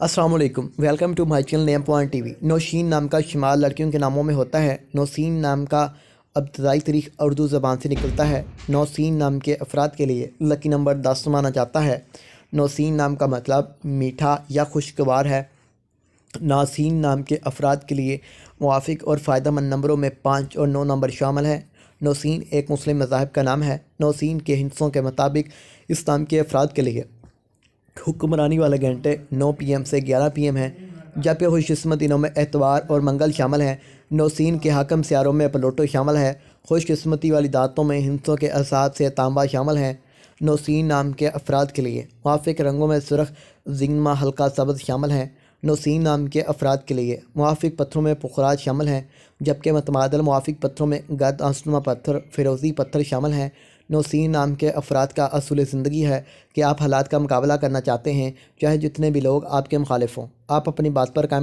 Aslam welcome to my channel name point T V Nausheen नाम का शुमार लड़कियों के नामों में होता है नौसीन नाम का अब्तदाई तरीक उर्दू ज़बान से निकलता है नौसीन नाम के अफराद के लिए लकी नंबर दस माना जाता है नौसीन नाम का मतलब मीठा या खुशगवार है नासीन नाम के अफराद के लिए मुआफ़ और फ़ायदा मंद नंबरों में पाँच और नौ नंबर शामिल है नौसीन एक मुस्लिम मजाहब का नाम है नौसीन के हिंसों के मुताबिक इस नाम के अफराद के लिए हुक्मरानी वाले घंटे 9 पीएम से 11 पीएम हैं जबकि खुशकस्मत दिनों में एतवार और मंगल शामिल हैं नौसिन के हाकम स्यारों में पलोटो शामिल है खुशकस्मती वाली दातों में हिंसों के असाद से तांबा शामिल हैं नौसिन नाम के अफराद के लिए मुआफ़ रंगों में सुरख जिंगमा हल्का सब्ज़ शामिल हैं नौसिन नाम के अफराद के लिए मुआफ़ पत्थरों में पुखराज शामिल हैं जबकि मतमादल मुआफ़ पत्थरों में गद आसनुमा पत्थर फिरोज़ी पत्थर शामिल हैं नौसीन नाम के अफराद का असूल ज़िंदगी है कि आप हालात का मुकाबला करना चाहते हैं चाहे जितने भी लोग आपके मुखालिफ हों आप अपनी बात पर कायम